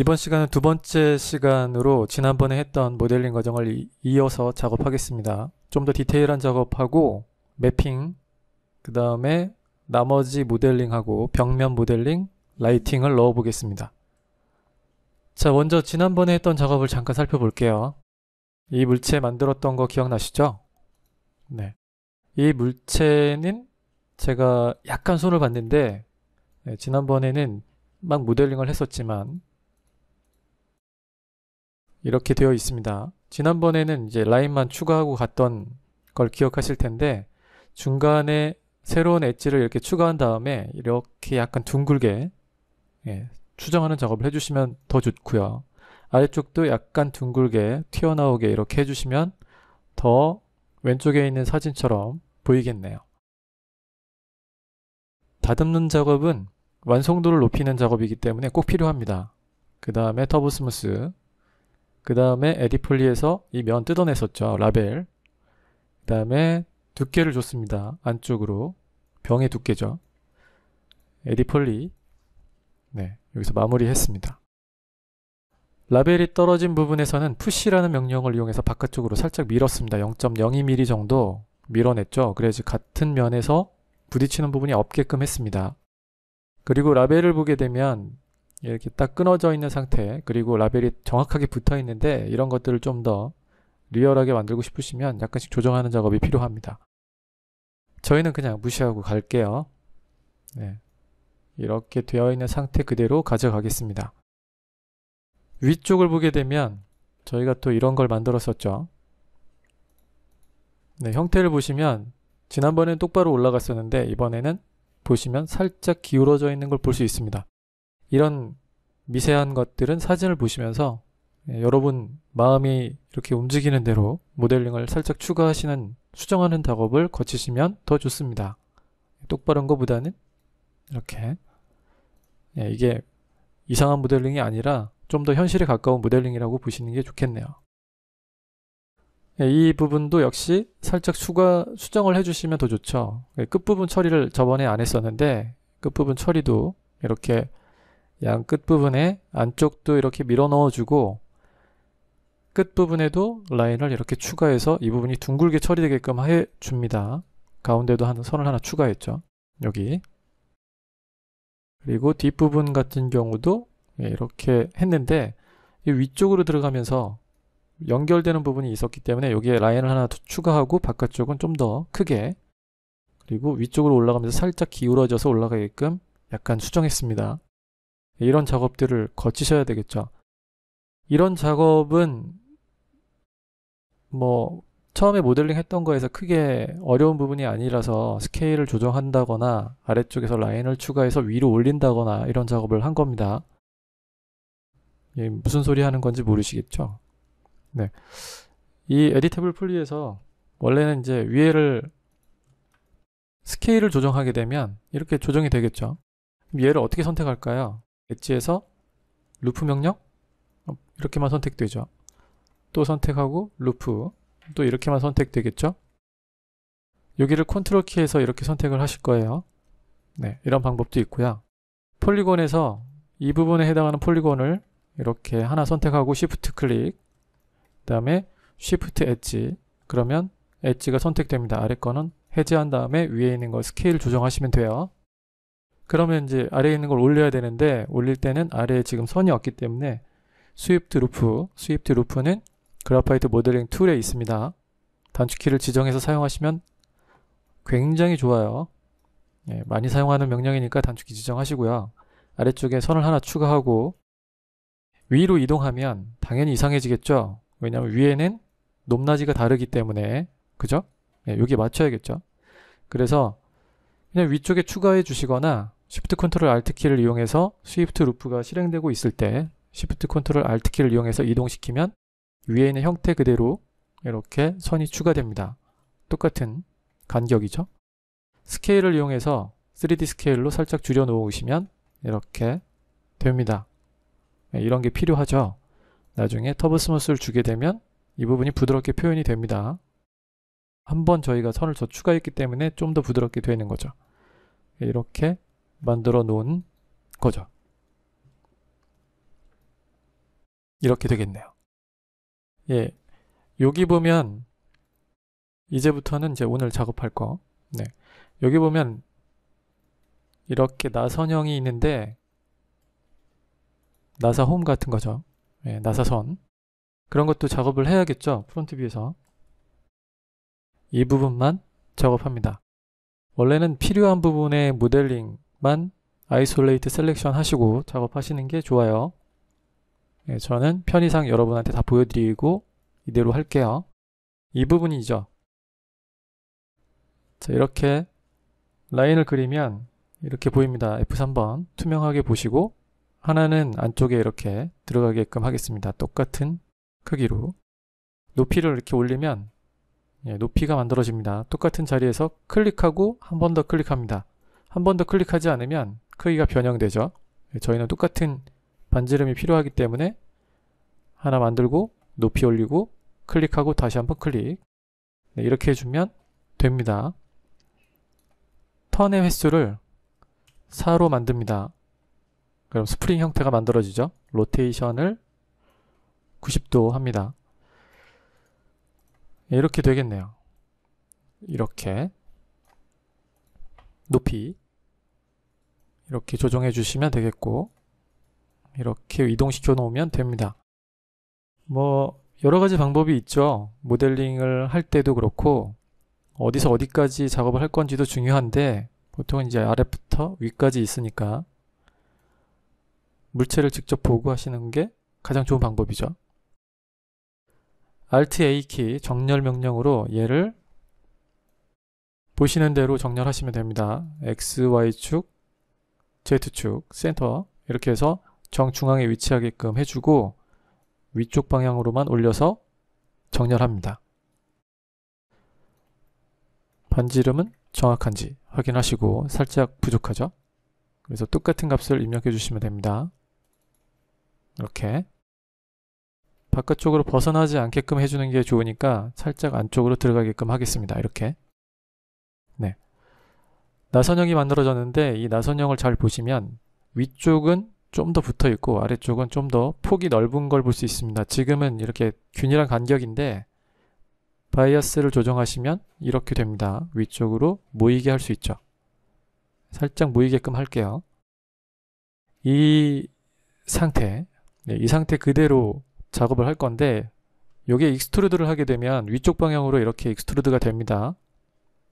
이번 시간은 두 번째 시간으로 지난번에 했던 모델링 과정을 이어서 작업하겠습니다. 좀 더 디테일한 작업하고 매핑, 그 다음에 나머지 모델링하고 벽면 모델링, 라이팅을 넣어 보겠습니다. 자, 먼저 지난번에 했던 작업을 잠깐 살펴볼게요. 이 물체 만들었던 거 기억나시죠? 네. 이 물체는 제가 약간 손을 봤는데 네, 지난번에는 막 모델링을 했었지만 이렇게 되어 있습니다. 지난번에는 이제 라인만 추가하고 갔던 걸 기억하실 텐데 중간에 새로운 엣지를 이렇게 추가한 다음에 이렇게 약간 둥글게 예, 추정하는 작업을 해주시면 더 좋고요. 아래쪽도 약간 둥글게 튀어나오게 이렇게 해주시면 더 왼쪽에 있는 사진처럼 보이겠네요. 다듬는 작업은 완성도를 높이는 작업이기 때문에 꼭 필요합니다. 그 다음에 터보 스무스 그 다음에 에디폴리에서 이 면 뜯어냈었죠. 라벨. 그 다음에 두께를 줬습니다. 안쪽으로. 병의 두께죠. 에디폴리. 네, 여기서 마무리했습니다. 라벨이 떨어진 부분에서는 푸시라는 명령을 이용해서 바깥쪽으로 살짝 밀었습니다. 0.02mm 정도 밀어냈죠. 그래야지 같은 면에서 부딪히는 부분이 없게끔 했습니다. 그리고 라벨을 보게 되면 이렇게 딱 끊어져 있는 상태 그리고 라벨이 정확하게 붙어 있는데 이런 것들을 좀 더 리얼하게 만들고 싶으시면 약간씩 조정하는 작업이 필요합니다 저희는 그냥 무시하고 갈게요 네. 이렇게 되어 있는 상태 그대로 가져가겠습니다 위쪽을 보게 되면 저희가 또 이런 걸 만들었었죠 네, 형태를 보시면 지난번엔 똑바로 올라갔었는데 이번에는 보시면 살짝 기울어져 있는 걸 볼 수 있습니다 이런 미세한 것들은 사진을 보시면서 예, 여러분 마음이 이렇게 움직이는 대로 모델링을 살짝 추가하시는 수정하는 작업을 거치시면 더 좋습니다. 똑바른 것보다는 이렇게 예, 이게 이상한 모델링이 아니라 좀 더 현실에 가까운 모델링이라고 보시는 게 좋겠네요. 예, 이 부분도 역시 살짝 추가 수정을 해주시면 더 좋죠. 예, 끝부분 처리를 저번에 안 했었는데 끝부분 처리도 이렇게 양 끝부분에 안쪽도 이렇게 밀어 넣어주고 끝부분에도 라인을 이렇게 추가해서 이 부분이 둥글게 처리되게끔 해줍니다. 가운데도 한 선을 하나 추가했죠. 여기 그리고 뒷부분 같은 경우도 예, 이렇게 했는데 위쪽으로 들어가면서 연결되는 부분이 있었기 때문에 여기에 라인을 하나 추가하고 바깥쪽은 좀 더 크게 그리고 위쪽으로 올라가면서 살짝 기울어져서 올라가게끔 약간 수정했습니다. 이런 작업들을 거치셔야 되겠죠. 이런 작업은 뭐 처음에 모델링 했던 거에서 크게 어려운 부분이 아니라서 스케일을 조정한다거나 아래쪽에서 라인을 추가해서 위로 올린다거나 이런 작업을 한 겁니다. 예, 무슨 소리 하는 건지 모르시겠죠? 네. 이 에디테블 풀리에서 원래는 이제 위에를 스케일을 조정하게 되면 이렇게 조정이 되겠죠. 얘를 어떻게 선택할까요? 엣지에서 루프 명령 어, 이렇게만 선택되죠 또 선택하고 루프 또 이렇게만 선택되겠죠 여기를 컨트롤 키에서 이렇게 선택을 하실 거예요 네, 이런 방법도 있고요 폴리곤에서 이 부분에 해당하는 폴리곤을 이렇게 하나 선택하고 쉬프트 클릭 그 다음에 쉬프트 엣지 그러면 엣지가 선택됩니다 아래 거는 해제한 다음에 위에 있는 거 스케일 조정하시면 돼요 그러면 이제 아래에 있는 걸 올려야 되는데 올릴 때는 아래에 지금 선이 없기 때문에 스위프트 루프, 스위프트 루프는 그래파이트 모델링 툴에 있습니다. 단축키를 지정해서 사용하시면 굉장히 좋아요. 예, 많이 사용하는 명령이니까 단축키 지정하시고요. 아래쪽에 선을 하나 추가하고 위로 이동하면 당연히 이상해지겠죠. 왜냐하면 위에는 높낮이가 다르기 때문에 그죠? 예, 여기 에 맞춰야겠죠. 그래서 그냥 위쪽에 추가해 주시거나 Shift Ctrl Alt 키를 이용해서 Swift 루프가 실행되고 있을 때 Shift Ctrl Alt 키를 이용해서 이동시키면 위에 있는 형태 그대로 이렇게 선이 추가됩니다. 똑같은 간격이죠. 스케일을 이용해서 3D 스케일로 살짝 줄여 놓으시면 이렇게 됩니다. 네, 이런 게 필요하죠. 나중에 터보 스무스를 주게 되면 이 부분이 부드럽게 표현이 됩니다. 한번 저희가 선을 더 추가했기 때문에 좀 더 부드럽게 되는 거죠. 이렇게 만들어 놓은 거죠. 이렇게 되겠네요. 예. 여기 보면 이제부터는 이제 오늘 작업할 거. 네. 여기 보면 이렇게 나선형이 있는데 나사 홈 같은 거죠. 예, 나사선. 그런 것도 작업을 해야겠죠. 프론트 뷰에서. 이 부분만 작업합니다. 원래는 필요한 부분의 모델링 만 아이솔레이트 셀렉션 하시고 작업하시는 게 좋아요. 예, 저는 편의상 여러분한테 다 보여드리고 이대로 할게요. 이 부분이죠. 자, 이렇게 라인을 그리면 이렇게 보입니다. F3번 투명하게 보시고 하나는 안쪽에 이렇게 들어가게끔 하겠습니다. 똑같은 크기로 높이를 이렇게 올리면 예, 높이가 만들어집니다. 똑같은 자리에서 클릭하고 한 번 더 클릭합니다. 한번더 클릭하지 않으면 크기가 변형되죠. 예, 저희는 똑같은 반지름이 필요하기 때문에 하나 만들고 높이 올리고 클릭하고 다시 한번 클릭 네, 이렇게 해주면 됩니다. 턴의 횟수를 4로 만듭니다. 그럼 스프링 형태가 만들어지죠. 로테이션을 90도 합니다. 예, 이렇게 되겠네요. 이렇게 높이 이렇게 조정해 주시면 되겠고 이렇게 이동시켜 놓으면 됩니다 뭐 여러가지 방법이 있죠 모델링을 할 때도 그렇고 어디서 어디까지 작업을 할 건지도 중요한데 보통 이제 아래부터 위까지 있으니까 물체를 직접 보고 하시는 게 가장 좋은 방법이죠 Alt A 키 정렬 명령으로 얘를 보시는 대로 정렬하시면 됩니다. XY축, Z축, 센터 이렇게 해서 정중앙에 위치하게끔 해주고 위쪽 방향으로만 올려서 정렬합니다. 반지름은 정확한지 확인하시고 살짝 부족하죠? 그래서 똑같은 값을 입력해 주시면 됩니다. 이렇게 바깥쪽으로 벗어나지 않게끔 해주는 게 좋으니까 살짝 안쪽으로 들어가게끔 하겠습니다. 이렇게 나선형이 만들어졌는데 이 나선형을 잘 보시면 위쪽은 좀 더 붙어 있고 아래쪽은 좀 더 폭이 넓은 걸 볼 수 있습니다. 지금은 이렇게 균일한 간격인데 바이어스를 조정하시면 이렇게 됩니다. 위쪽으로 모이게 할 수 있죠. 살짝 모이게끔 할게요. 이 상태, 네, 이 상태 그대로 작업을 할 건데 이게 익스트루드를 하게 되면 위쪽 방향으로 이렇게 익스트루드가 됩니다.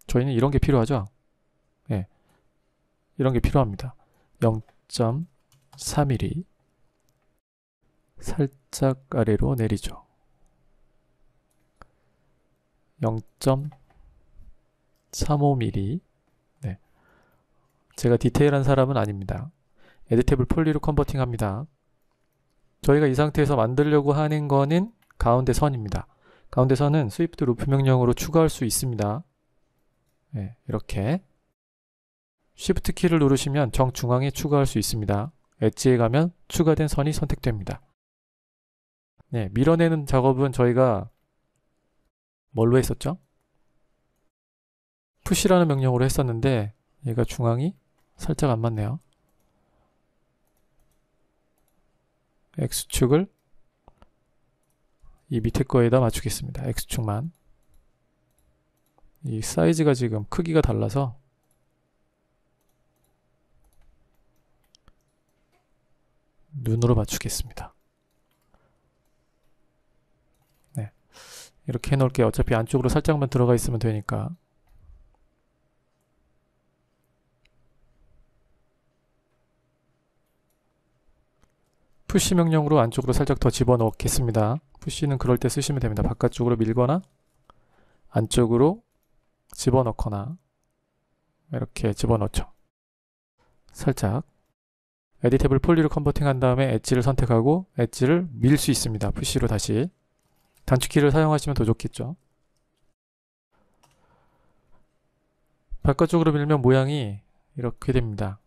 저희는 이런 게 필요하죠. 예. 이런 게 필요합니다. 0.3mm 살짝 아래로 내리죠. 0.35mm 네. 제가 디테일한 사람은 아닙니다. 에디테블 폴리로 컨버팅 합니다. 저희가 이 상태에서 만들려고 하는 거는 가운데 선입니다. 가운데 선은 스위프트 루프 명령으로 추가할 수 있습니다. 네, 이렇게 Shift 키를 누르시면 정중앙에 추가할 수 있습니다. 엣지에 가면 추가된 선이 선택됩니다. 네, 밀어내는 작업은 저희가 뭘로 했었죠? 푸시라는 명령으로 했었는데 얘가 중앙이 살짝 안 맞네요. X축을 이 밑에 거에다 맞추겠습니다. X축만 이 사이즈가 지금 크기가 달라서 눈으로 맞추겠습니다. 네. 이렇게 해놓을게요. 어차피 안쪽으로 살짝만 들어가 있으면 되니까. 푸시 명령으로 안쪽으로 살짝 더 집어넣겠습니다. 푸시는 그럴 때 쓰시면 됩니다. 바깥쪽으로 밀거나 안쪽으로 집어넣거나 이렇게 집어넣죠. 살짝 에디테블 폴리로 컨버팅한 다음에 엣지를 선택하고 엣지를 밀 수 있습니다. p c 로 다시 단축키를 사용하시면 더 좋겠죠. 바깥쪽으로 밀면 모양이 이렇게 됩니다.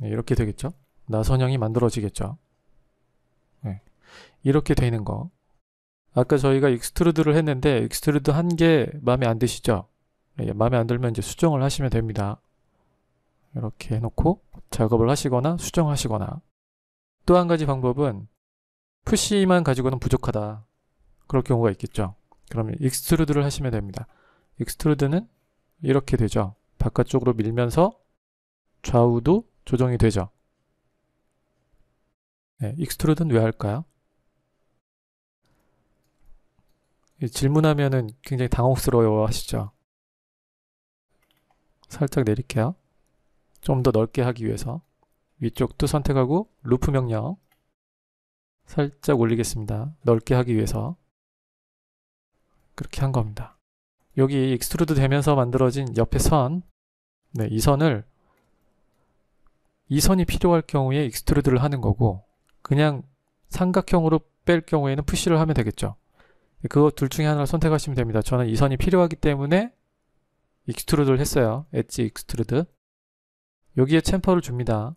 네, 이렇게 되겠죠. 나선형이 만들어지겠죠. 네, 이렇게 되는 거. 아까 저희가 익스트루드를 했는데 익스트루드 한개 마음에 안 드시죠? 예, 마음에 안 들면 이제 수정을 하시면 됩니다. 이렇게 해놓고 작업을 하시거나 수정하시거나 또 한 가지 방법은 푸시만 가지고는 부족하다 그럴 경우가 있겠죠 그러면 익스트루드를 하시면 됩니다 익스트루드는 이렇게 되죠 바깥쪽으로 밀면서 좌우도 조정이 되죠 네, 익스트루드는 왜 할까요? 질문하면은 굉장히 당혹스러워 하시죠 살짝 내릴게요. 좀 더 넓게 하기 위해서 위쪽도 선택하고 루프 명령 살짝 올리겠습니다. 넓게 하기 위해서 그렇게 한 겁니다. 여기 익스트루드 되면서 만들어진 옆에 선, 네, 이 선을 이 선이 필요할 경우에 익스트루드를 하는 거고 그냥 삼각형으로 뺄 경우에는 푸시를 하면 되겠죠. 그거 둘 중에 하나를 선택하시면 됩니다. 저는 이 선이 필요하기 때문에 익스트루드를 했어요. 엣지 익스트루드. 여기에 챔퍼를 줍니다.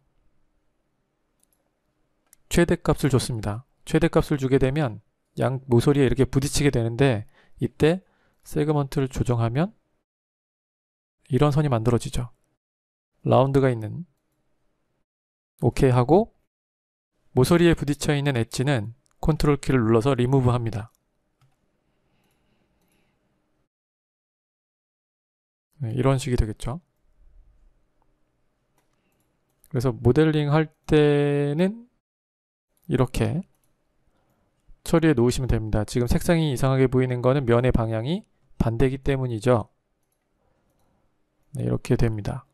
최대값을 줬습니다. 최대값을 주게 되면 양 모서리에 이렇게 부딪히게 되는데 이때 세그먼트를 조정하면 이런 선이 만들어지죠. 라운드가 있는 오케이 하고 모서리에 부딪혀 있는 엣지는 컨트롤 키를 눌러서 리무브 합니다. 네, 이런 식이 되겠죠. 그래서 모델링 할 때는 이렇게 처리해 놓으시면 됩니다. 지금 색상이 이상하게 보이는 거는 면의 방향이 반대기 때문이죠. 네, 이렇게 됩니다.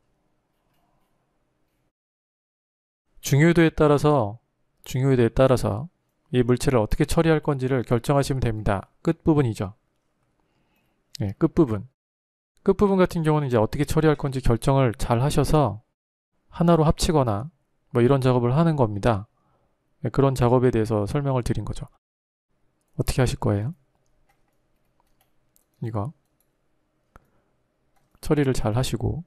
중요도에 따라서 중요도에 따라서 이 물체를 어떻게 처리할 건지를 결정하시면 됩니다. 끝부분이죠. 네, 끝부분. 끝부분 그 같은 경우는 이제 어떻게 처리할 건지 결정을 잘 하셔서 하나로 합치거나 뭐 이런 작업을 하는 겁니다. 네, 그런 작업에 대해서 설명을 드린 거죠. 어떻게 하실 거예요? 이거 처리를 잘 하시고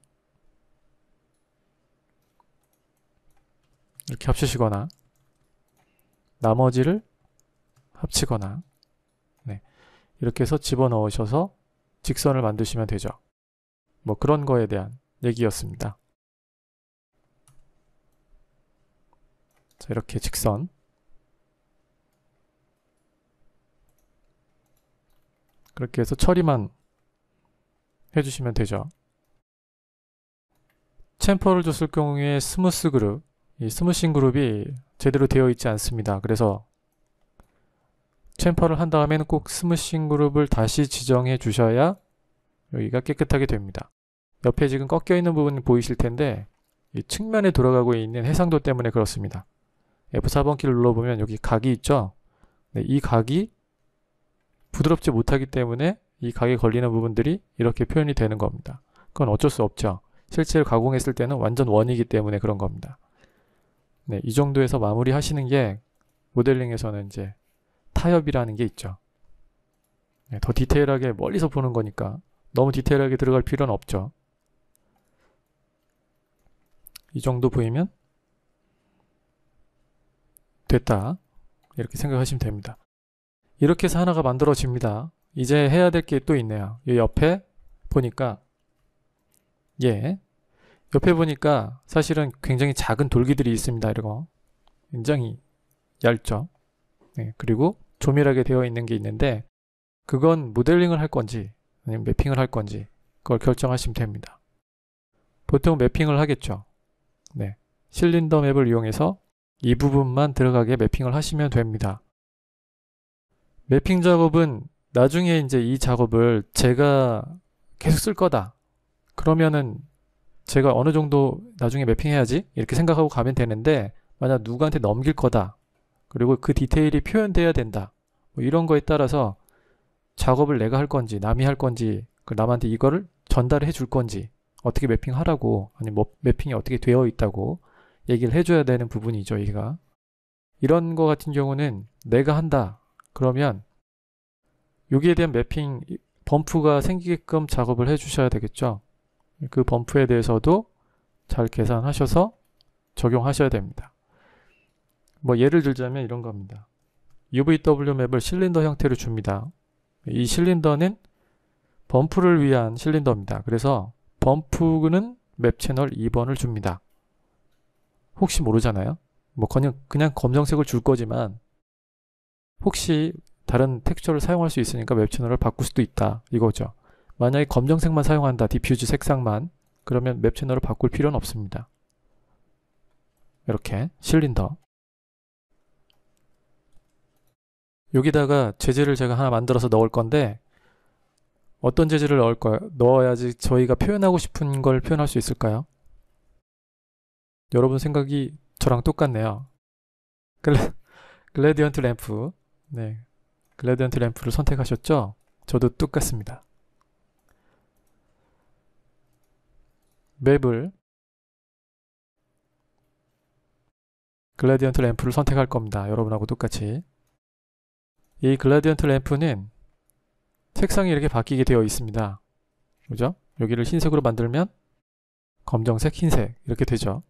이렇게 합치시거나 나머지를 합치거나 네. 이렇게 해서 집어넣으셔서 직선을 만드시면 되죠. 뭐 그런 거에 대한 얘기였습니다. 자, 이렇게 직선. 그렇게 해서 처리만 해주시면 되죠. 챔퍼를 줬을 경우에 스무스 그룹, 이 스무싱 그룹이 제대로 되어 있지 않습니다. 그래서 챔퍼를 한 다음에는 꼭 스무싱 그룹을 다시 지정해 주셔야 여기가 깨끗하게 됩니다. 옆에 지금 꺾여 있는 부분 보이실 텐데 이 측면에 돌아가고 있는 해상도 때문에 그렇습니다. F4번 키를 눌러보면 여기 각이 있죠? 네, 이 각이 부드럽지 못하기 때문에 이 각에 걸리는 부분들이 이렇게 표현이 되는 겁니다. 그건 어쩔 수 없죠. 실제로 가공했을 때는 완전 원이기 때문에 그런 겁니다. 네, 이 정도에서 마무리 하시는 게 모델링에서는 이제 타협이라는 게 있죠. 네, 더 디테일하게 멀리서 보는 거니까 너무 디테일하게 들어갈 필요는 없죠. 이 정도 보이면 됐다 이렇게 생각하시면 됩니다. 이렇게 해서 하나가 만들어집니다. 이제 해야 될 게 또 있네요. 이 옆에 보니까 예 옆에 보니까 사실은 굉장히 작은 돌기들이 있습니다. 이거 굉장히 얇죠. 네, 그리고 조밀하게 되어 있는 게 있는데 그건 모델링을 할 건지 아니면 매핑을 할 건지 그걸 결정하시면 됩니다. 보통 매핑을 하겠죠. 네. 실린더 맵을 이용해서 이 부분만 들어가게 매핑을 하시면 됩니다. 매핑 작업은 나중에 이제 이 작업을 제가 계속 쓸 거다. 그러면은 제가 어느 정도 나중에 매핑해야지 이렇게 생각하고 가면 되는데 만약 누구한테 넘길 거다. 그리고 그 디테일이 표현돼야 된다. 뭐 이런 거에 따라서 작업을 내가 할 건지 남이 할 건지 그 남한테 이거를 전달해 줄 건지 어떻게 매핑하라고 아니 면 뭐 매핑이 어떻게 되어 있다고 얘기를 해줘야 되는 부분이죠 얘가 이런 거 같은 경우는 내가 한다 그러면 여기에 대한 매핑 범프가 생기게끔 작업을 해 주셔야 되겠죠 그 범프에 대해서도 잘 계산하셔서 적용하셔야 됩니다 뭐 예를 들자면 이런 겁니다 UVW 맵을 실린더 형태로 줍니다. 이 실린더는 범프를 위한 실린더입니다. 그래서 범프는 맵 채널 2번을 줍니다. 혹시 모르잖아요? 뭐 그냥, 그냥 검정색을 줄 거지만 혹시 다른 텍스처를 사용할 수 있으니까 맵 채널을 바꿀 수도 있다 이거죠. 만약에 검정색만 사용한다 디퓨즈 색상만 그러면 맵 채널을 바꿀 필요는 없습니다. 이렇게 실린더 여기다가 재질을 제가 하나 만들어서 넣을 건데 어떤 재질을 넣을 까요 넣어야지 저희가 표현하고 싶은 걸 표현할 수 있을까요? 여러분 생각이 저랑 똑같네요. 글래, 글래디언트 램프. 네. 글래디언트 램프를 선택하셨죠? 저도 똑같습니다. 맵을 글래디언트 램프를 선택할 겁니다. 여러분하고 똑같이. 이 글라디언트 램프는 색상이 이렇게 바뀌게 되어 있습니다. 그죠? 여기를 흰색으로 만들면 검정색, 흰색 이렇게 되죠.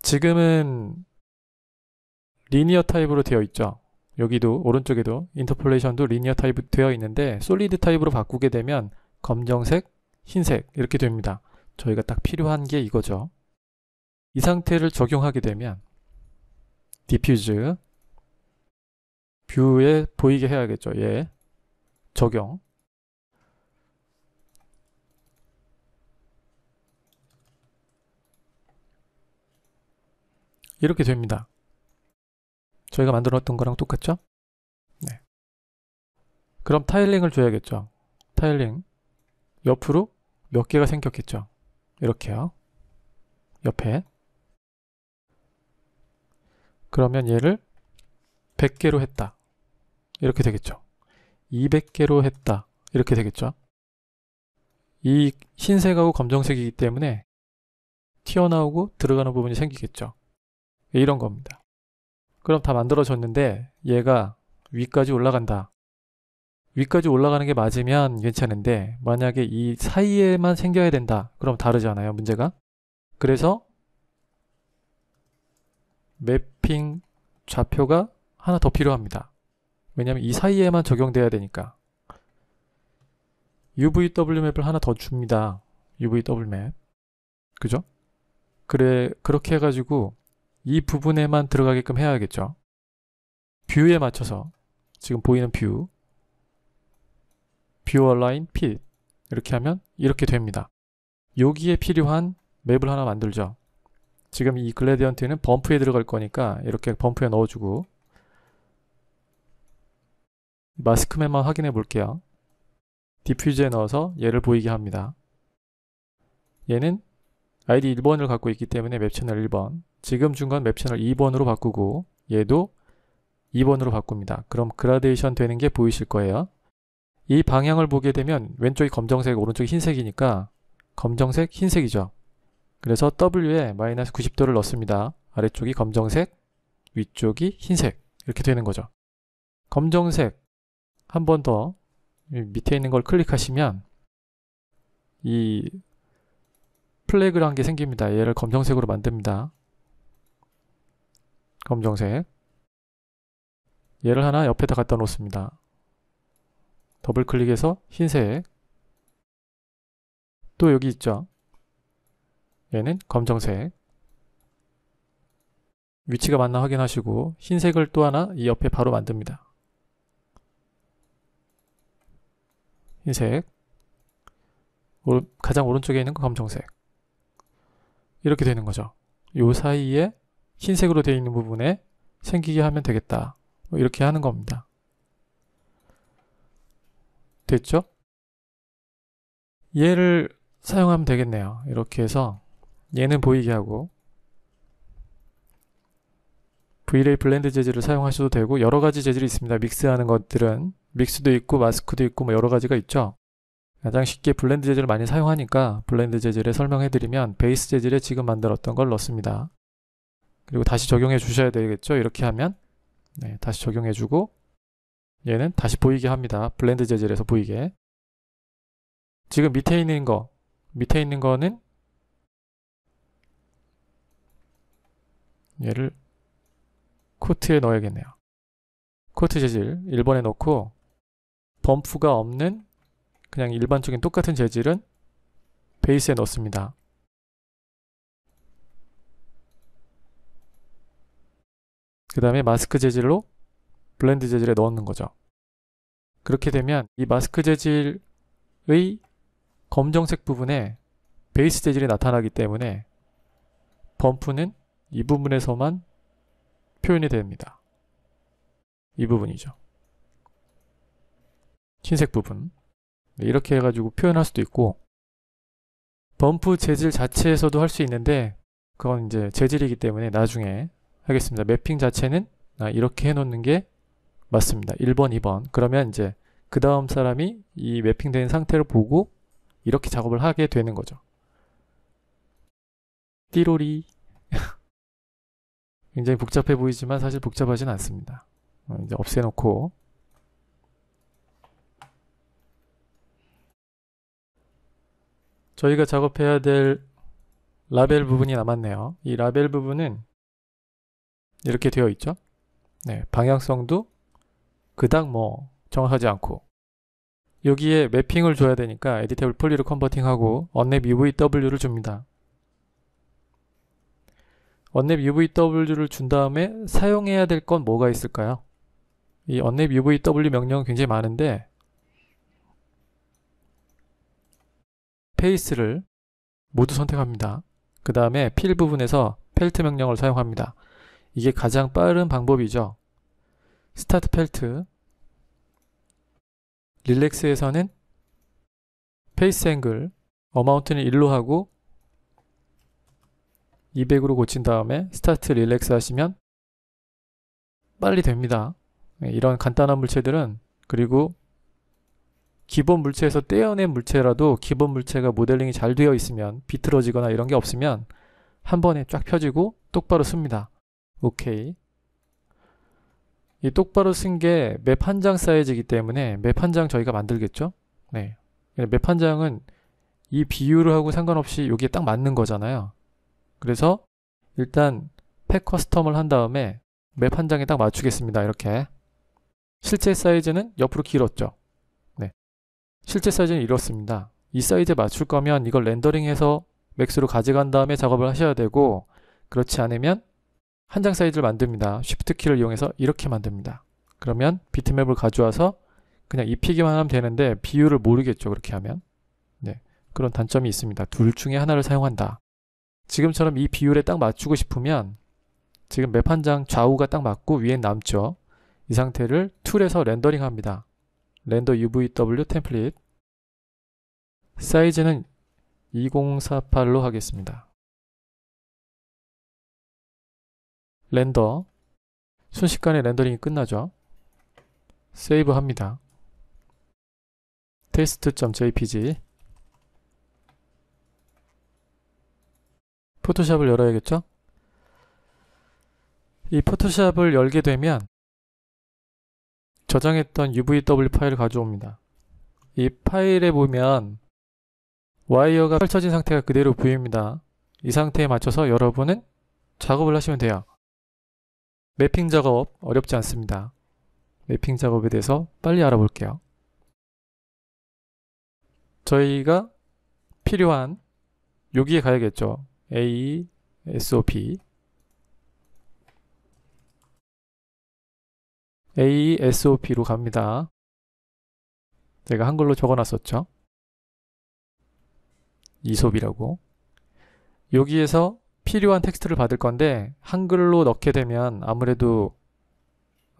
지금은 리니어 타입으로 되어 있죠. 여기도 오른쪽에도 인터폴레이션도 리니어 타입 되어 있는데 솔리드 타입으로 바꾸게 되면 검정색, 흰색 이렇게 됩니다. 저희가 딱 필요한 게 이거죠. 이 상태를 적용하게 되면 디퓨즈, 뷰에 보이게 해야겠죠. 예. 적용. 이렇게 됩니다. 저희가 만들었던 거랑 똑같죠? 네. 그럼 타일링을 줘야겠죠. 타일링. 옆으로 몇 개가 생겼겠죠. 이렇게요. 옆에. 그러면 얘를 100개로 했다. 이렇게 되겠죠. 200개로 했다. 이렇게 되겠죠. 이 흰색하고 검정색이기 때문에 튀어나오고 들어가는 부분이 생기겠죠. 예, 이런 겁니다. 그럼 다 만들어졌는데 얘가 위까지 올라간다. 위까지 올라가는 게 맞으면 괜찮은데 만약에 이 사이에만 생겨야 된다. 그럼 다르잖아요. 문제가. 그래서 매핑 좌표가 하나 더 필요합니다. 왜냐면 이 사이에만 적용돼야 되니까 UVW 맵을 하나 더 줍니다 UVW 맵 그죠? 그래 그렇게 해가지고 이 부분에만 들어가게끔 해야겠죠 뷰에 맞춰서 지금 보이는 뷰뷰 얼라인 핏 이렇게 하면 이렇게 됩니다 여기에 필요한 맵을 하나 만들죠 지금 이 글래디언트는 범프에 들어갈 거니까 이렇게 범프에 넣어주고 마스크맨만 확인해 볼게요. 디퓨즈에 넣어서 얘를 보이게 합니다. 얘는 아이디 1번을 갖고 있기 때문에 맵 채널 1번 지금 중간 맵 채널 2번으로 바꾸고 얘도 2번으로 바꿉니다. 그럼 그라데이션 되는 게 보이실 거예요. 이 방향을 보게 되면 왼쪽이 검정색, 오른쪽이 흰색이니까 검정색, 흰색이죠. 그래서 W에 마이너스 90도를 넣습니다. 아래쪽이 검정색, 위쪽이 흰색 이렇게 되는 거죠. 검정색, 한번더 밑에 있는 걸 클릭하시면 이 플래그란 게 생깁니다. 얘를 검정색으로 만듭니다. 검정색 얘를 하나 옆에다 갖다 놓습니다. 더블 클릭해서 흰색 또 여기 있죠. 얘는 검정색 위치가 맞나 확인하시고 흰색을 또 하나 이 옆에 바로 만듭니다. 흰색 가장 오른쪽에 있는 건 검정색 이렇게 되는 거죠 요 사이에 흰색으로 되어 있는 부분에 생기게 하면 되겠다 뭐 이렇게 하는 겁니다 됐죠? 얘를 사용하면 되겠네요 이렇게 해서 얘는 보이게 하고 V-Ray 블렌드 재질을 사용하셔도 되고 여러 가지 재질이 있습니다. 믹스하는 것들은 믹스도 있고 마스크도 있고 뭐 여러 가지가 있죠. 가장 쉽게 블렌드 재질을 많이 사용하니까 블렌드 재질을 설명해드리면 베이스 재질에 지금 만들었던 걸 넣습니다. 그리고 다시 적용해 주셔야 되겠죠. 이렇게 하면 네, 다시 적용해 주고 얘는 다시 보이게 합니다. 블렌드 재질에서 보이게 지금 밑에 있는 거 밑에 있는 거는 얘를 코트에 넣어야겠네요. 코트 재질 1번에 넣고 범프가 없는 그냥 일반적인 똑같은 재질은 베이스에 넣습니다. 그 다음에 마스크 재질로 블렌드 재질에 넣는 거죠. 그렇게 되면 이 마스크 재질의 검정색 부분에 베이스 재질이 나타나기 때문에 범프는 이 부분에서만 표현이 됩니다. 이 부분이죠. 흰색 부분. 네, 이렇게 해가지고 표현할 수도 있고 범프 재질 자체에서도 할 수 있는데 그건 이제 재질이기 때문에 나중에 하겠습니다. 매핑 자체는 아, 이렇게 해놓는 게 맞습니다. 1번, 2번. 그러면 이제 그 다음 사람이 이 매핑된 상태를 보고 이렇게 작업을 하게 되는 거죠. 띠로리 굉장히 복잡해 보이지만 사실 복잡하진 않습니다. 어, 이제 없애놓고 저희가 작업해야 될 라벨 부분이 남았네요. 이 라벨 부분은 이렇게 되어 있죠. 네, 방향성도 그닥 뭐 정확하지 않고 여기에 매핑을 줘야 되니까 에디테이 폴리로 컨버팅하고 언랩 UVW를 줍니다. 언랩 UVW를 준 다음에 사용해야 될 건 뭐가 있을까요? 이 언랩 UVW 명령은 굉장히 많은데 페이스를 모두 선택합니다. 그 다음에 필 부분에서 펠트 명령을 사용합니다. 이게 가장 빠른 방법이죠. 스타트 펠트 릴렉스에서는 페이스 앵글 어마운트는 1로 하고 200으로 고친 다음에 스타트 릴렉스 하시면 빨리 됩니다. 예, 이런 간단한 물체들은 그리고 기본 물체에서 떼어낸 물체라도 기본 물체가 모델링이 잘 되어 있으면 비틀어지거나 이런 게 없으면 한 번에 쫙 펴지고 똑바로 씁니다. 오케이. 이 똑바로 쓴 게 맵 한 장 사이즈이기 때문에 맵 한 장 저희가 만들겠죠? 네. 맵 한 장은 이 비율하고 상관없이 여기에 딱 맞는 거잖아요. 그래서 일단 팩 커스텀을 한 다음에 맵 한 장에 딱 맞추겠습니다. 이렇게 실제 사이즈는 옆으로 길었죠. 네. 실제 사이즈는 이렇습니다. 이 사이즈에 맞출 거면 이걸 렌더링해서 맥스로 가져간 다음에 작업을 하셔야 되고 그렇지 않으면 한 장 사이즈를 만듭니다. 쉬프트 키를 이용해서 이렇게 만듭니다. 그러면 비트맵을 가져와서 그냥 입히기만 하면 되는데 비율을 모르겠죠. 그렇게 하면. 네. 그런 단점이 있습니다. 둘 중에 하나를 사용한다. 지금처럼 이 비율에 딱 맞추고 싶으면 지금 맵 한 장 좌우가 딱 맞고 위엔 남죠. 이 상태를 툴에서 렌더링 합니다. 렌더 UVW 템플릿 사이즈는 2048로 하겠습니다. 렌더 순식간에 렌더링이 끝나죠. 세이브합니다. 테스트.jpg 포토샵을 열어야겠죠? 이 포토샵을 열게 되면 저장했던 UVW 파일을 가져옵니다. 이 파일에 보면 와이어가 펼쳐진 상태가 그대로 보입니다. 이 상태에 맞춰서 여러분은 작업을 하시면 돼요. 매핑 작업 어렵지 않습니다. 매핑 작업에 대해서 빨리 알아볼게요. 저희가 필요한 여기에 가야겠죠. a sop a sop로 갑니다. 제가 한글로 적어놨었죠. 이솝이라고 여기에서 필요한 텍스트를 받을 건데 한글로 넣게 되면 아무래도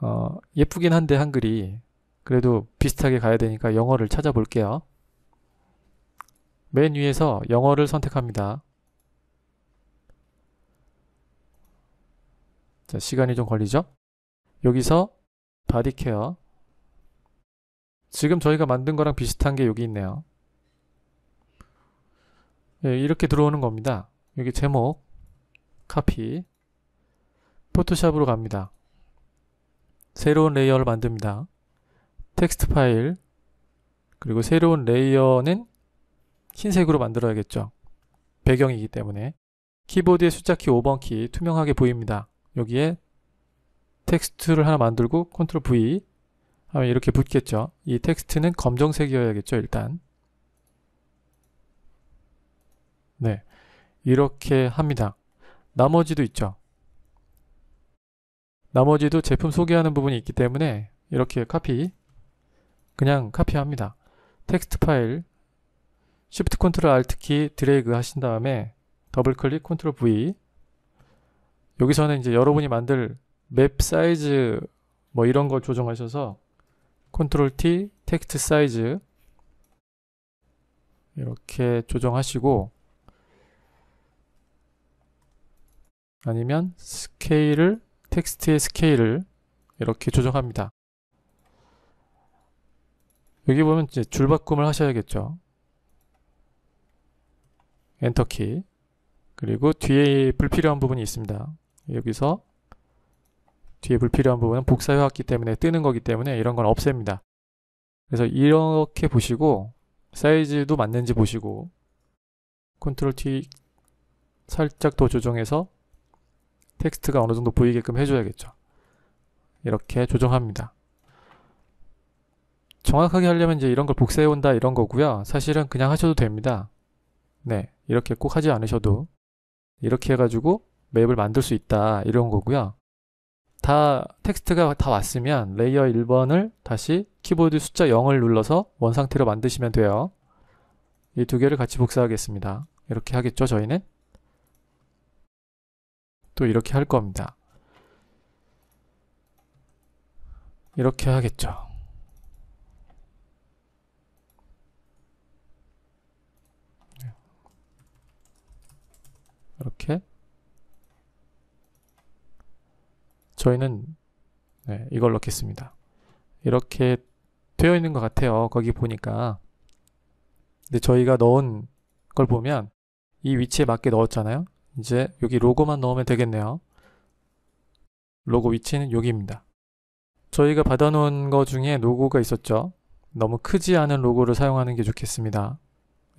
어, 예쁘긴 한데 한글이 그래도 비슷하게 가야 되니까 영어를 찾아볼게요. 맨 위에서 영어를 선택합니다. 자, 시간이 좀 걸리죠? 여기서 바디케어 지금 저희가 만든 거랑 비슷한 게 여기 있네요. 예, 이렇게 들어오는 겁니다. 여기 제목, 카피, 포토샵으로 갑니다. 새로운 레이어를 만듭니다. 텍스트 파일, 그리고 새로운 레이어는 흰색으로 만들어야겠죠. 배경이기 때문에. 키보드의 숫자키 5번 키 투명하게 보입니다. 여기에 텍스트를 하나 만들고 컨트롤 V 하면 이렇게 붙겠죠. 이 텍스트는 검정색이어야겠죠, 일단. 네. 이렇게 합니다. 나머지도 있죠. 나머지도 제품 소개하는 부분이 있기 때문에 이렇게 카피 그냥 카피합니다. 텍스트 파일 Shift c 컨트롤 알트 키 드래그 하신 다음에 더블 클릭 컨트롤 V 여기서는 이제 여러분이 만들 맵 사이즈 뭐 이런 걸 조정하셔서 컨트롤 T 텍스트 사이즈 이렇게 조정하시고 아니면 스케일을 텍스트의 스케일을 이렇게 조정합니다. 여기 보면 이제 줄바꿈을 하셔야겠죠. 엔터키 그리고 뒤에 불필요한 부분이 있습니다. 여기서 뒤에 불필요한 부분은 복사해왔기 때문에 뜨는 거기 때문에 이런 건 없앱니다. 그래서 이렇게 보시고 사이즈도 맞는지 보시고 컨트롤 T 살짝 더 조정해서 텍스트가 어느 정도 보이게끔 해줘야겠죠. 이렇게 조정합니다. 정확하게 하려면 이제 이런 걸 복사해온다 이런 거고요. 사실은 그냥 하셔도 됩니다. 네, 이렇게 꼭 하지 않으셔도 이렇게 해가지고 맵을 만들 수 있다 이런 거고요. 다 텍스트가 다 왔으면 레이어 1번을 다시 키보드 숫자 0을 눌러서 원 상태로 만드시면 돼요. 이 두 개를 같이 복사하겠습니다. 이렇게 하겠죠 저희는 또 이렇게 할 겁니다. 이렇게 하겠죠. 네. 이렇게 저희는 네, 이걸 넣겠습니다. 이렇게 되어 있는 것 같아요. 거기 보니까. 근데 저희가 넣은 걸 보면 이 위치에 맞게 넣었잖아요. 이제 여기 로고만 넣으면 되겠네요. 로고 위치는 여기입니다. 저희가 받아놓은 것 중에 로고가 있었죠. 너무 크지 않은 로고를 사용하는 게 좋겠습니다.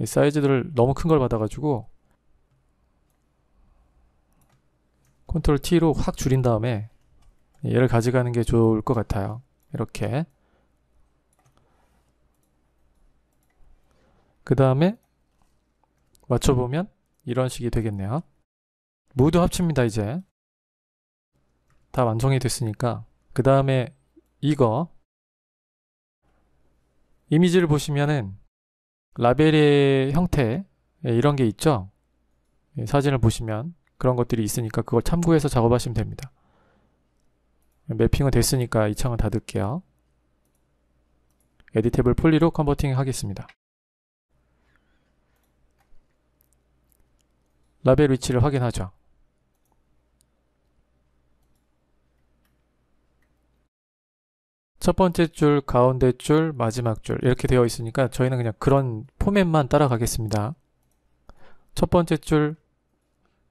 사이즈들을 너무 큰 걸 받아가지고 컨트롤 T로 확 줄인 다음에 얘를 예, 가져가는 게 좋을 것 같아요. 이렇게 그 다음에 맞춰보면 이런 식이 되겠네요. 모두 합칩니다 이제 다 완성이 됐으니까 그 다음에 이거 이미지를 보시면은 라벨의 형태 예, 이런 게 있죠 예, 사진을 보시면 그런 것들이 있으니까 그걸 참고해서 작업하시면 됩니다 매핑은 됐으니까 이 창은 닫을게요. 에디테블 폴리로 컨버팅 하겠습니다. 라벨 위치를 확인하죠. 첫 번째 줄, 가운데 줄, 마지막 줄 이렇게 되어 있으니까 저희는 그냥 그런 포맷만 따라가겠습니다. 첫 번째 줄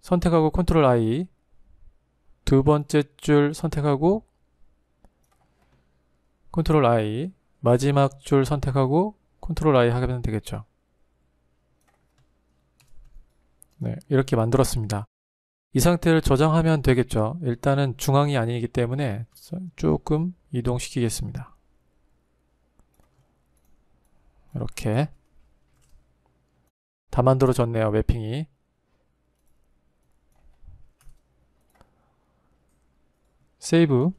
선택하고 컨트롤 I 두 번째 줄 선택하고 컨트롤 I 마지막 줄 선택하고 컨트롤 I 하면 되겠죠. 네, 이렇게 만들었습니다. 이 상태를 저장하면 되겠죠. 일단은 중앙이 아니기 때문에 조금 이동시키겠습니다. 이렇게 다 만들어졌네요, 매핑이. 세이브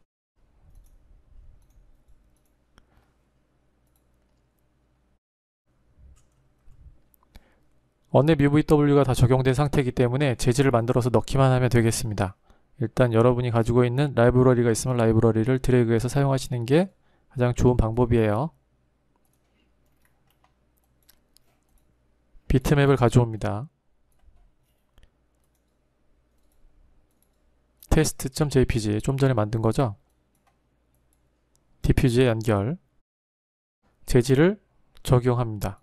언앱 UVW가 다 적용된 상태이기 때문에 재질을 만들어서 넣기만 하면 되겠습니다. 일단 여러분이 가지고 있는 라이브러리가 있으면 라이브러리를 드래그해서 사용하시는 게 가장 좋은 방법이에요. 비트맵을 가져옵니다. test.jpg 좀 전에 만든 거죠. d i f 에 연결 재질을 적용합니다.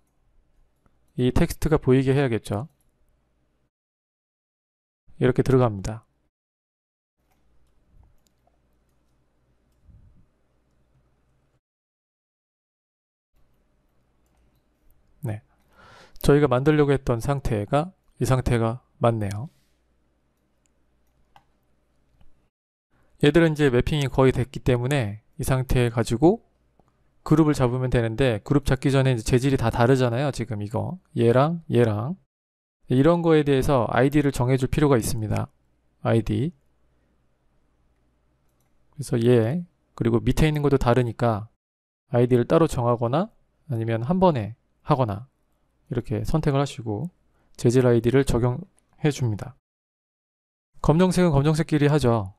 이 텍스트가 보이게 해야겠죠. 이렇게 들어갑니다. 네. 저희가 만들려고 했던 상태가 이 상태가 맞네요. 얘들은 이제 매핑이 거의 됐기 때문에 이 상태에 가지고 그룹을 잡으면 되는데 그룹 잡기 전에 이제 재질이 다 다르잖아요 지금 이거 얘랑 얘랑 이런 거에 대해서 아이디를 정해줄 필요가 있습니다 아이디 그래서 얘 그리고 밑에 있는 것도 다르니까 아이디를 따로 정하거나 아니면 한 번에 하거나 이렇게 선택을 하시고 재질 아이디를 적용해 줍니다 검정색은 검정색끼리 하죠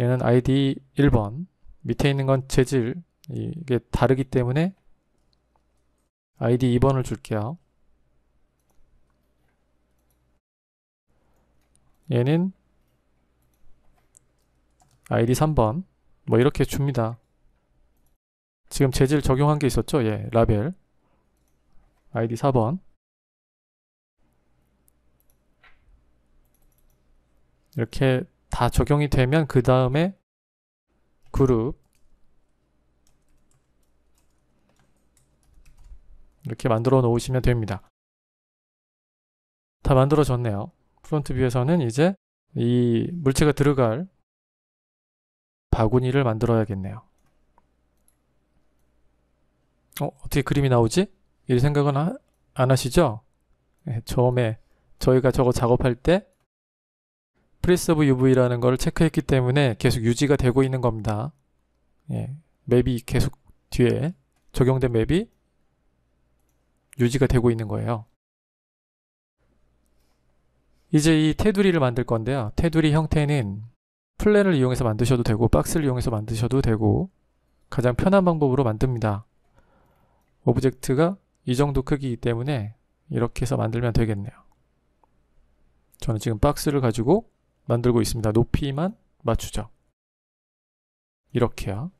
얘는 id 1번 밑에 있는 건 재질 이게 다르기 때문에 id 2번을 줄게요 얘는 id 3번 뭐 이렇게 줍니다 지금 재질 적용한 게 있었죠 예 라벨 id 4번 이렇게 다 적용이 되면 그 다음에 그룹 이렇게 만들어 놓으시면 됩니다. 다 만들어졌네요. 프론트 뷰에서는 이제 이 물체가 들어갈 바구니를 만들어야겠네요. 어, 어떻게 그림이 나오지? 이 생각은 하, 안 하시죠? 네, 처음에 저희가 저거 작업할 때 프리서브 UV라는 걸 체크했기 때문에 계속 유지가 되고 있는 겁니다. 예, 맵이 계속 뒤에 적용된 맵이 유지가 되고 있는 거예요. 이제 이 테두리를 만들 건데요. 테두리 형태는 플랜을 이용해서 만드셔도 되고 박스를 이용해서 만드셔도 되고 가장 편한 방법으로 만듭니다. 오브젝트가 이 정도 크기이기 때문에 이렇게 해서 만들면 되겠네요. 저는 지금 박스를 가지고 만들고 있습니다. 높이만 맞추죠. 이렇게요.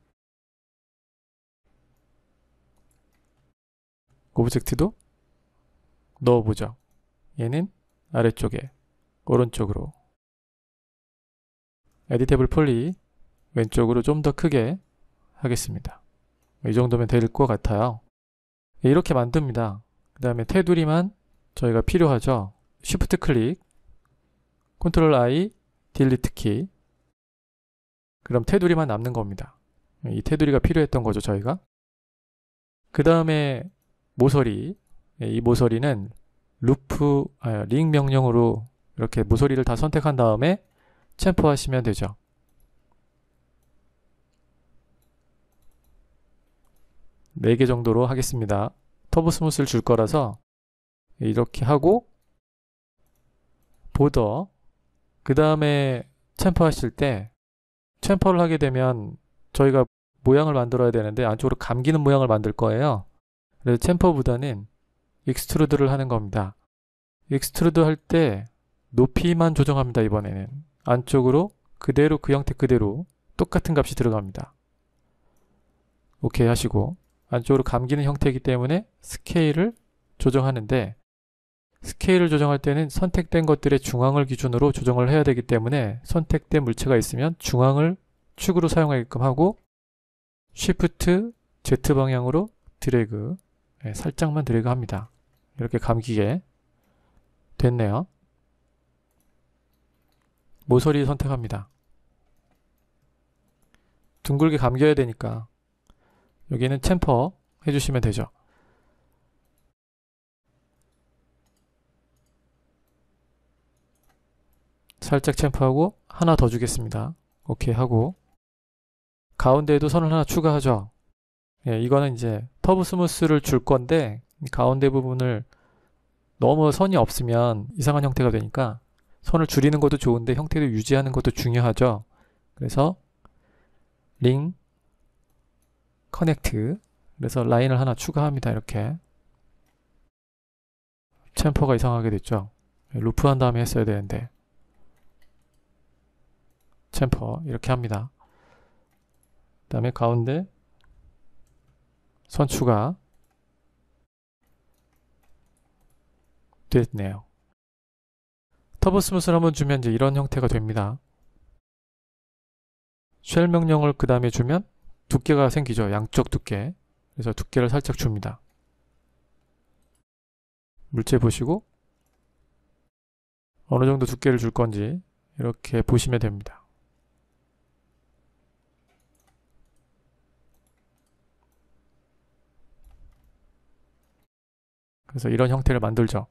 오브젝트도 넣어보죠. 얘는 아래쪽에 오른쪽으로 에디테블 폴리 왼쪽으로 좀 더 크게 하겠습니다. 이 정도면 될 것 같아요. 네, 이렇게 만듭니다. 그 다음에 테두리만 저희가 필요하죠. 쉬프트 클릭 컨트롤 I, 딜리트 키 그럼 테두리만 남는 겁니다. 이 테두리가 필요했던 거죠, 저희가. 그 다음에 모서리, 이 모서리는 루프, 아, 링 명령으로 이렇게 모서리를 다 선택한 다음에 챔프 하시면 되죠. 4개 정도로 하겠습니다. 터보 스무스를 줄 거라서 이렇게 하고 보더 그 다음에 챔퍼 하실 때 챔퍼를 하게 되면 저희가 모양을 만들어야 되는데 안쪽으로 감기는 모양을 만들 거예요. 그래서 챔퍼보다는 익스트루드를 하는 겁니다. 익스트루드 할 때 높이만 조정합니다. 이번에는 안쪽으로 그대로 그 형태 그대로 똑같은 값이 들어갑니다. 오케이 하시고 안쪽으로 감기는 형태이기 때문에 스케일을 조정하는데 스케일을 조정할 때는 선택된 것들의 중앙을 기준으로 조정을 해야 되기 때문에 선택된 물체가 있으면 중앙을 축으로 사용하게끔 하고 Shift Z 방향으로 드래그 네, 살짝만 드래그 합니다 이렇게 감기게 됐네요 모서리 선택합니다 둥글게 감겨야 되니까 여기는 챔퍼 해주시면 되죠 살짝 챔프하고 하나 더 주겠습니다. 오케이 하고 가운데에도 선을 하나 추가하죠. 예, 이거는 이제 터브 스무스를 줄 건데 가운데 부분을 너무 선이 없으면 이상한 형태가 되니까 선을 줄이는 것도 좋은데 형태를 유지하는 것도 중요하죠. 그래서 링 커넥트 그래서 라인을 하나 추가합니다. 이렇게 챔퍼가 이상하게 됐죠. 예, 루프한 다음에 했어야 되는데 챔퍼 이렇게 합니다. 그 다음에 가운데 선 추가 됐네요. 터보 스무스를 한번 주면 이제 이런 형태가 됩니다. 쉘 명령을 그 다음에 주면 두께가 생기죠. 양쪽 두께. 그래서 두께를 살짝 줍니다. 물체 보시고 어느 정도 두께를 줄 건지 이렇게 보시면 됩니다. 그래서 이런 형태를 만들죠.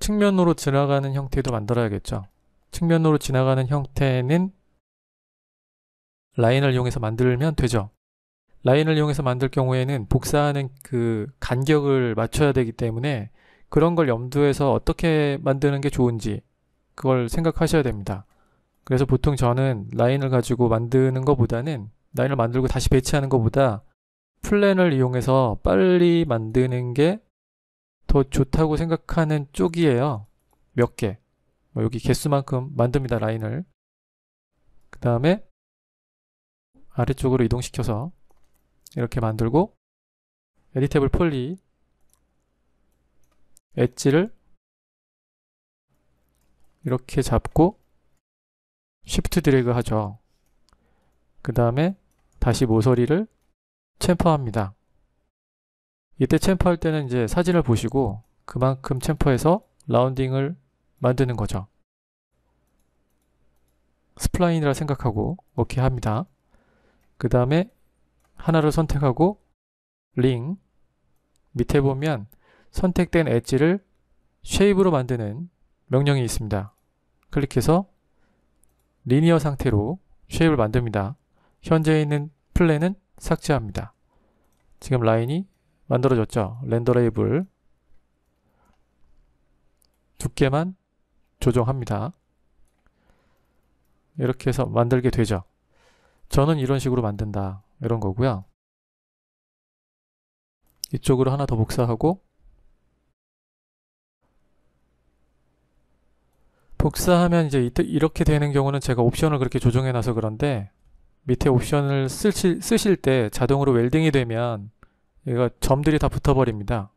측면으로 지나가는 형태도 만들어야겠죠. 측면으로 지나가는 형태는 라인을 이용해서 만들면 되죠. 라인을 이용해서 만들 경우에는 복사하는 그 간격을 맞춰야 되기 때문에 그런 걸염두해서 어떻게 만드는 게 좋은지 그걸 생각하셔야 됩니다. 그래서 보통 저는 라인을 가지고 만드는 것보다는 라인을 만들고 다시 배치하는 것보다 플랜을 이용해서 빨리 만드는 게더 좋다고 생각하는 쪽이에요. 몇 개. 뭐 여기 개수만큼 만듭니다. 라인을. 그 다음에 아래쪽으로 이동시켜서 이렇게 만들고 에디테블 폴리 엣지를 이렇게 잡고 쉬프트 드래그 하죠. 그 다음에 다시 모서리를 챔퍼합니다. 이때 챔퍼할 때는 이제 사진을 보시고 그만큼 챔퍼에서 라운딩을 만드는 거죠. 스플라인이라 생각하고 오케이 합니다. 그 다음에 하나를 선택하고 링 밑에 보면 선택된 엣지를 쉐입으로 만드는 명령이 있습니다. 클릭해서 리니어 상태로 쉐입을 만듭니다. 현재 있는 플랜은 삭제합니다. 지금 라인이 만들어졌죠. 렌더 레이블 두께만 조정합니다. 이렇게 해서 만들게 되죠. 저는 이런 식으로 만든다. 이런 거고요. 이쪽으로 하나 더 복사하고 복사하면 이제 이렇게 되는 경우는 제가 옵션을 그렇게 조정해 놔서 그런데 밑에 옵션을 쓰실, 쓰실 때 자동으로 웰딩이 되면 여기가 점들이 다 붙어버립니다.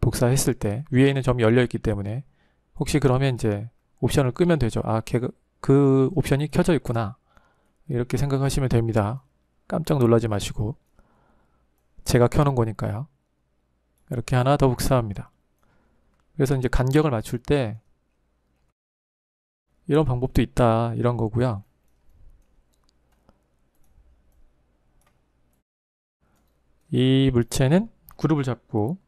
복사했을 때 위에 있는 점이 열려있기 때문에 혹시 그러면 이제 옵션을 끄면 되죠. 아, 그, 그 옵션이 켜져 있구나. 이렇게 생각하시면 됩니다. 깜짝 놀라지 마시고 제가 켜놓은 거니까요. 이렇게 하나 더 복사합니다. 그래서 이제 간격을 맞출 때 이런 방법도 있다 이런 거고요. 이 물체는 그룹을 잡고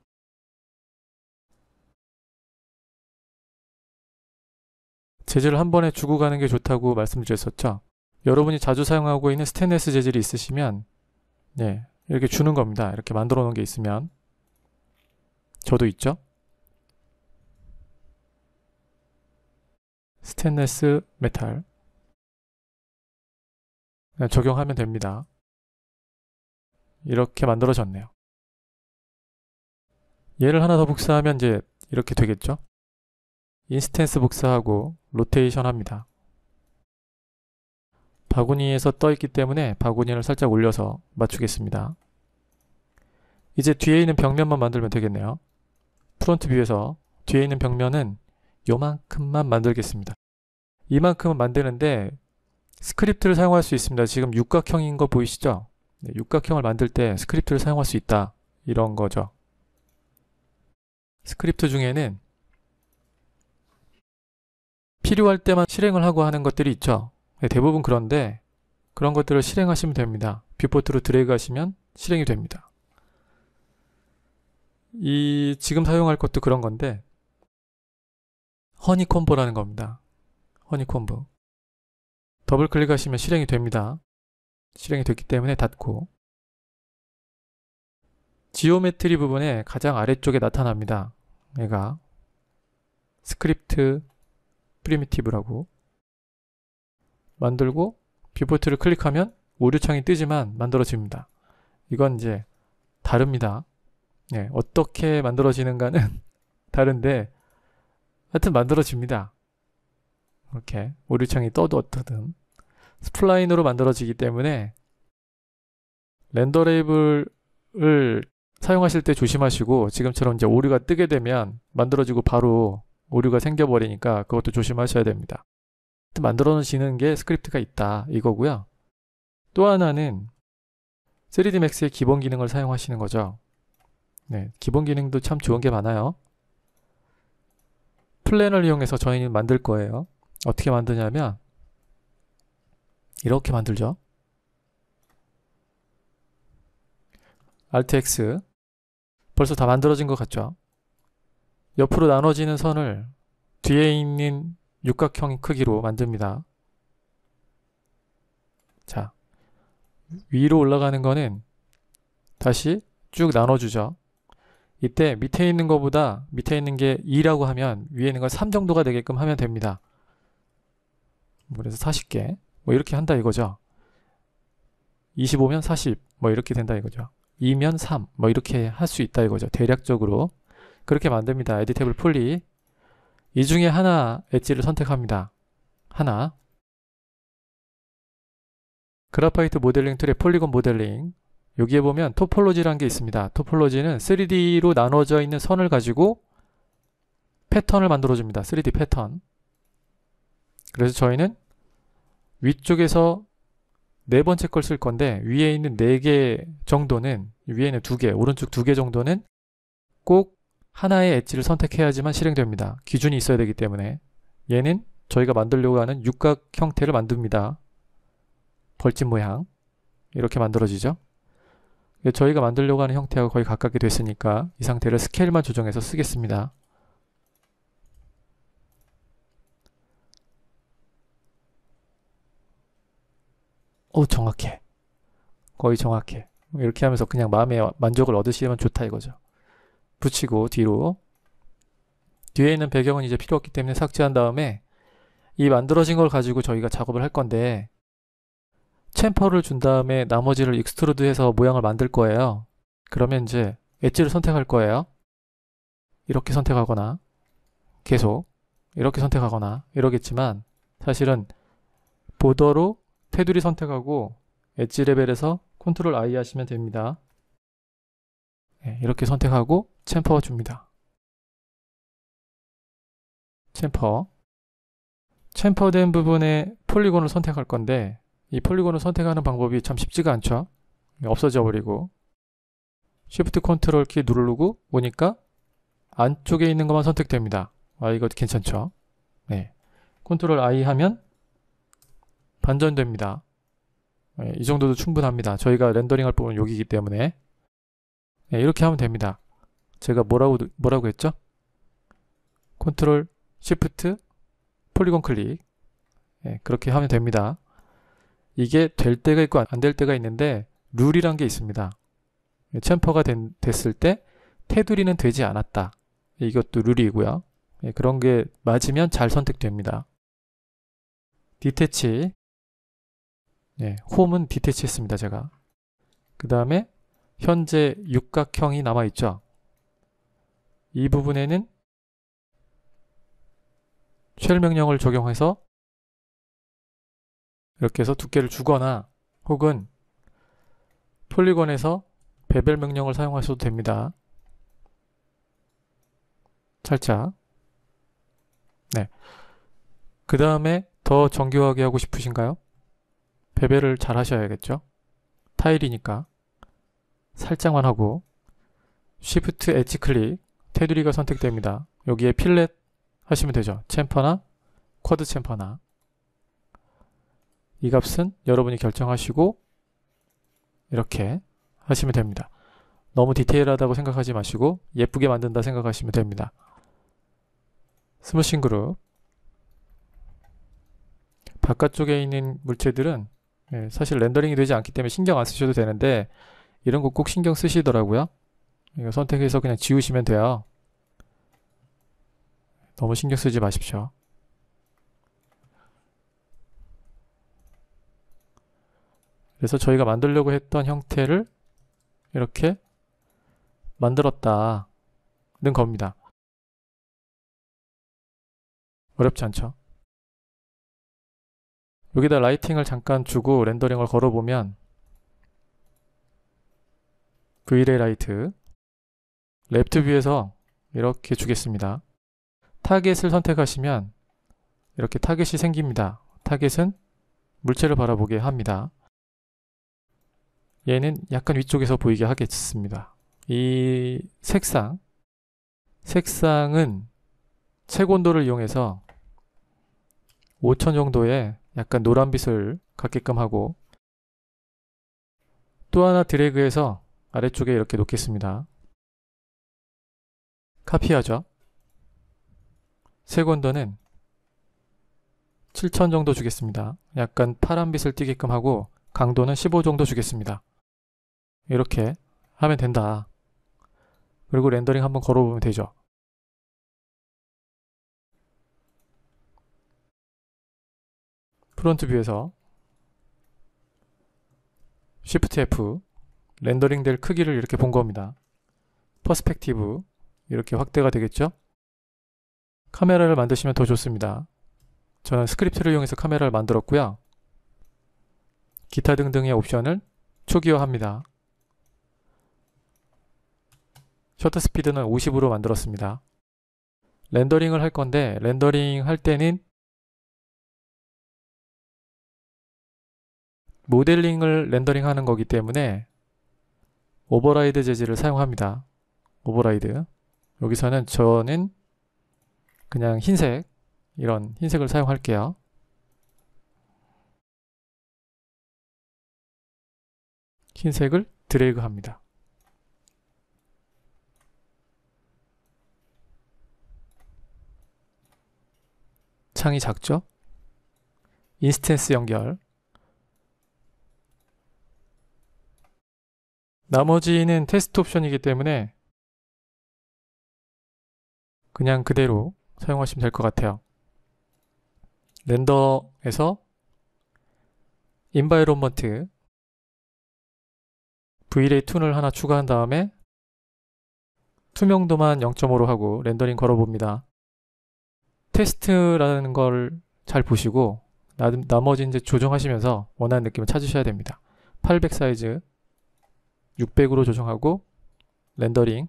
재질을 한 번에 주고 가는 게 좋다고 말씀드렸었죠. 여러분이 자주 사용하고 있는 스테인레스 재질이 있으시면 네, 이렇게 주는 겁니다. 이렇게 만들어 놓은 게 있으면 저도 있죠. 스테인레스 메탈 네, 적용하면 됩니다. 이렇게 만들어졌네요. 얘를 하나 더 복사하면 이제 이렇게 되겠죠? 인스턴스 복사하고 로테이션 합니다. 바구니에서 떠있기 때문에 바구니를 살짝 올려서 맞추겠습니다. 이제 뒤에 있는 벽면만 만들면 되겠네요. 프론트 뷰에서 뒤에 있는 벽면은 요만큼만 만들겠습니다. 이만큼은 만드는데 스크립트를 사용할 수 있습니다. 지금 육각형인 거 보이시죠? 네, 육각형을 만들 때 스크립트를 사용할 수 있다 이런 거죠 스크립트 중에는 필요할 때만 실행을 하고 하는 것들이 있죠 네, 대부분 그런데 그런 것들을 실행하시면 됩니다 뷰포트로 드래그 하시면 실행이 됩니다 이 지금 사용할 것도 그런 건데 허니콤보라는 겁니다 허니콤보 더블 클릭하시면 실행이 됩니다 실행이 됐기 때문에 닫고 지오메트리 부분에 가장 아래쪽에 나타납니다. 얘가 스크립트 프리미티브라고 만들고 비포트를 클릭하면 오류창이 뜨지만 만들어집니다. 이건 이제 다릅니다. 네, 어떻게 만들어지는가는 다른데 하여튼 만들어집니다. 이렇게 오류창이 떠도 어떠든 스플라인으로 만들어지기 때문에 렌더 레이블을 사용하실 때 조심하시고 지금처럼 이제 오류가 뜨게 되면 만들어지고 바로 오류가 생겨버리니까 그것도 조심하셔야 됩니다. 만들어지는 게 스크립트가 있다 이거고요. 또 하나는 3D Max의 기본 기능을 사용하시는 거죠. 네, 기본 기능도 참 좋은 게 많아요. 플랜을 이용해서 저희는 만들 거예요. 어떻게 만드냐면 이렇게 만들죠. alt x 벌써 다 만들어진 것 같죠? 옆으로 나눠지는 선을 뒤에 있는 육각형 크기로 만듭니다. 자, 위로 올라가는 거는 다시 쭉 나눠주죠. 이때 밑에 있는 것보다 밑에 있는 게 2라고 하면 위에 있는 걸 3 정도가 되게끔 하면 됩니다. 그래서 40개. 뭐 이렇게 한다 이거죠. 25면 40, 뭐 이렇게 된다 이거죠. 2면 3, 뭐 이렇게 할 수 있다 이거죠. 대략적으로. 그렇게 만듭니다. 에디테블 폴리. 이 중에 하나 엣지를 선택합니다. 하나. 그라파이트 모델링 툴의 폴리곤 모델링. 여기에 보면 토폴로지라는 게 있습니다. 토폴로지는 3D로 나눠져 있는 선을 가지고 패턴을 만들어줍니다. 3D 패턴. 그래서 저희는 위쪽에서 네 번째 걸 쓸 건데 위에 있는 네 개 정도는 위에는 두 개, 오른쪽 두 개 정도는 꼭 하나의 엣지를 선택해야지만 실행됩니다. 기준이 있어야 되기 때문에 얘는 저희가 만들려고 하는 육각 형태를 만듭니다. 벌집 모양 이렇게 만들어지죠. 저희가 만들려고 하는 형태하고 거의 가깝게 됐으니까 이 상태를 스케일만 조정해서 쓰겠습니다. 어 정확해 거의 정확해 이렇게 하면서 그냥 마음의 만족을 얻으시면 좋다 이거죠 붙이고 뒤로 뒤에 있는 배경은 이제 필요 없기 때문에 삭제한 다음에 이 만들어진 걸 가지고 저희가 작업을 할 건데 챔퍼를 준 다음에 나머지를 익스트루드 해서 모양을 만들 거예요 그러면 이제 엣지를 선택할 거예요 이렇게 선택하거나 계속 이렇게 선택하거나 이러겠지만 사실은 보더로 테두리 선택하고 엣지 레벨에서 컨트롤 I 하시면 됩니다. 네, 이렇게 선택하고 챔퍼 줍니다. 챔퍼 챔퍼된 부분에 폴리곤을 선택할 건데 이 폴리곤을 선택하는 방법이 참 쉽지가 않죠. 없어져 버리고 Shift 컨트롤 키 누르고 오니까 안쪽에 있는 것만 선택됩니다. 아이것 괜찮죠. 네, 컨트롤 I 하면 반전됩니다. 예, 이 정도도 충분합니다. 저희가 렌더링 할 부분은 여기이기 때문에 예, 이렇게 하면 됩니다. 제가 뭐라고 뭐라고 했죠? 컨트롤 시프트 폴리곤 클릭 예, 그렇게 하면 됩니다. 이게 될 때가 있고 안 될 때가 있는데 룰이란 게 있습니다. 예, 챔퍼가 된, 됐을 때 테두리는 되지 않았다. 예, 이것도 룰이고요. 예, 그런 게 맞으면 잘 선택됩니다. 디테치 예, 홈은 디테치 했습니다, 제가. 그 다음에 현재 육각형이 남아있죠. 이 부분에는 쉘 명령을 적용해서 이렇게 해서 두께를 주거나 혹은 폴리곤에서 베벨 명령을 사용하셔도 됩니다. 살짝 네. 그 다음에 더 정교하게 하고 싶으신가요? 배배를 잘 하셔야겠죠? 타일이니까 살짝만 하고 Shift 엣지 클릭 테두리가 선택됩니다. 여기에 필렛 하시면 되죠. 챔퍼나 쿼드 챔퍼나 이 값은 여러분이 결정하시고 이렇게 하시면 됩니다. 너무 디테일하다고 생각하지 마시고 예쁘게 만든다 생각하시면 됩니다. 스무싱 그룹 바깥쪽에 있는 물체들은 예, 사실 렌더링이 되지 않기 때문에 신경 안 쓰셔도 되는데 이런 거 꼭 신경 쓰시더라고요. 이거 선택해서 그냥 지우시면 돼요. 너무 신경 쓰지 마십시오. 그래서 저희가 만들려고 했던 형태를 이렇게 만들었다는 겁니다. 어렵지 않죠? 여기다 라이팅을 잠깐 주고 렌더링을 걸어보면 Vray 그 라이트 랩트 뷰에서 이렇게 주겠습니다. 타겟을 선택하시면 이렇게 타겟이 생깁니다. 타겟은 물체를 바라보게 합니다. 얘는 약간 위쪽에서 보이게 하겠습니다. 이 색상, 색상은 채곤도를 이용해서 5천 정도의 약간 노란빛을 갖게끔 하고 또 하나 드래그해서 아래쪽에 이렇게 놓겠습니다. 카피하죠. 세건더는 7천 정도 주겠습니다. 약간 파란빛을 띄게끔 하고 강도는 15 정도 주겠습니다. 이렇게 하면 된다. 그리고 렌더링 한번 걸어보면 되죠. 프론트 뷰에서 Shift F 렌더링 될 크기를 이렇게 본 겁니다. 퍼스펙티브 이렇게 확대가 되겠죠? 카메라를 만드시면 더 좋습니다. 저는 스크립트를 이용해서 카메라를 만들었고요. 기타 등등의 옵션을 초기화합니다. 셔터 스피드는 50으로 만들었습니다. 렌더링을 할 건데 렌더링 할 때는 모델링을 렌더링 하는 거기 때문에 오버라이드 재질을 사용합니다. 오버라이드. 여기서는 저는 그냥 흰색, 이런 흰색을 사용할게요. 흰색을 드래그 합니다. 창이 작죠? 인스턴스 연결 나머지는 테스트 옵션이기 때문에 그냥 그대로 사용하시면 될 것 같아요. 렌더에서 인바이론먼트 Vray 툰을 하나 추가한 다음에 투명도만 0.5로 하고 렌더링 걸어봅니다. 테스트라는 걸 잘 보시고 나, 나머지 이제 조정하시면서 원하는 느낌을 찾으셔야 됩니다. 800 사이즈 600으로 조정하고 렌더링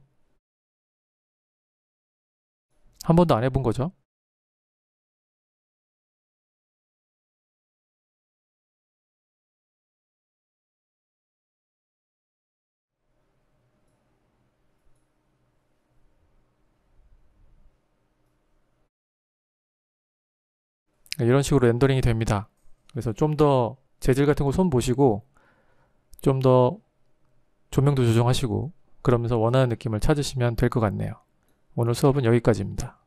한 번도 안 해본 거죠. 네, 이런 식으로 렌더링이 됩니다. 그래서 좀 더 재질 같은 거 손 보시고 좀더 조명도 조정하시고 그러면서 원하는 느낌을 찾으시면 될 것 같네요. 오늘 수업은 여기까지입니다.